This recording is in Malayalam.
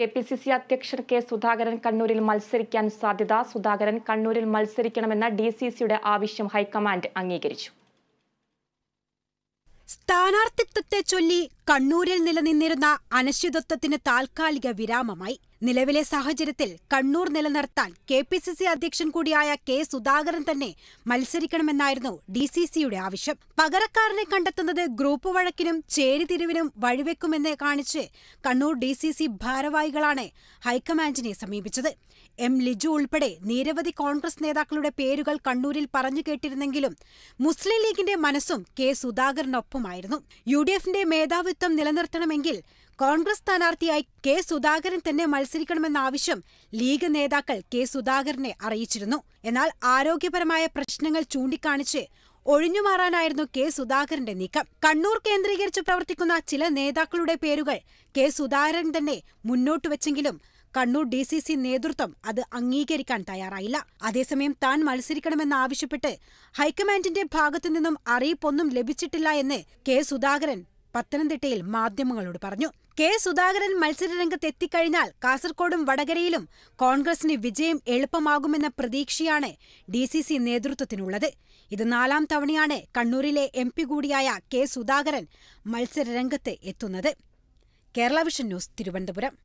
കെ പി സി സി അധ്യക്ഷൻ കെ സുധാകരൻ കണ്ണൂരിൽ മത്സരിക്കാൻ സാധ്യത സുധാകരൻ കണ്ണൂരിൽ മത്സരിക്കണമെന്ന ഡി സി സിയുടെ ആവശ്യം ഹൈക്കമാൻഡ് അംഗീകരിച്ചു സ്ഥാനാർത്ഥിത്വത്തെ ചൊല്ലി കണ്ണൂരിൽ നിലനിന്നിരുന്ന അനിശ്ചിതത്വത്തിന് താൽക്കാലിക വിരാമമായി നിലവിലെ സാഹചര്യത്തിൽ കണ്ണൂർ നിലനിർത്താൻ കെ പി സി സി അധ്യക്ഷൻ കൂടിയായ കെ സുധാകരൻ തന്നെ മത്സരിക്കണമെന്നായിരുന്നു ഡി സി സിയുടെ ആവശ്യം പകരക്കാരനെ കണ്ടെത്തുന്നത് ഗ്രൂപ്പ് വഴക്കിനും ചേരിതിരിവിനും വഴിവെക്കുമെന്ന് കാണിച്ച് കണ്ണൂർ ഡി സി സി ഭാരവാഹികളാണ് ഹൈക്കമാൻഡിനെ സമീപിച്ചത് എം ലിജു ഉൾപ്പെടെ നിരവധി കോൺഗ്രസ് നേതാക്കളുടെ പേരുകൾ കണ്ണൂരിൽ പറഞ്ഞു കേട്ടിരുന്നെങ്കിലും മുസ്ലിം ലീഗിന്റെ മനസ്സും കെ സുധാകരനൊപ്പമായിരുന്നു യു ഡി എഫിന്റെ മേധാവിത്വം നിലനിർത്തണമെങ്കിൽ കോൺഗ്രസ് സ്ഥാനാർത്ഥിയായി കെ സുധാകരൻ തന്നെ മത്സരിക്കണമെന്ന ആവശ്യം ലീഗ് നേതാക്കൾ കെ സുധാകരനെ അറിയിച്ചിരുന്നു എന്നാൽ ആരോഗ്യപരമായ പ്രശ്നങ്ങൾ ചൂണ്ടിക്കാണിച്ച് ഒഴിഞ്ഞുമാറാനായിരുന്നു കെ സുധാകരന്റെ നീക്കം കണ്ണൂർ കേന്ദ്രീകരിച്ച് പ്രവർത്തിക്കുന്ന ചില നേതാക്കളുടെ പേരുകൾ കെ സുധാകരൻ തന്നെ മുന്നോട്ട് വെച്ചെങ്കിലും കണ്ണൂർ ഡി സി സി നേതൃത്വം അത് അംഗീകരിക്കാൻ തയ്യാറായില്ല അതേസമയം താൻ മത്സരിക്കണമെന്നാവശ്യപ്പെട്ട് ഹൈക്കമാൻഡിന്റെ ഭാഗത്തു നിന്നും അറിയിപ്പൊന്നും ലഭിച്ചിട്ടില്ല എന്ന് കെ സുധാകരൻ പത്തനംതിട്ടയിൽ മാധ്യമങ്ങളോട് പറഞ്ഞു കെ സുധാകരൻ മത്സരരംഗത്ത് എത്തിക്കഴിഞ്ഞാൽ കാസർകോടും വടകരയിലും കോൺഗ്രസിന് വിജയം എളുപ്പമാകുമെന്ന പ്രതീക്ഷയാണ് ഡി സി സി നേതൃത്വത്തിനുള്ളത് ഇത് നാലാം തവണയാണ് കണ്ണൂരിലെ എം പി കൂടിയായ കെ സുധാകരൻ മത്സരരംഗത്ത് എത്തുന്നത് കേരളവിഷൻ ന്യൂസ് തിരുവനന്തപുരം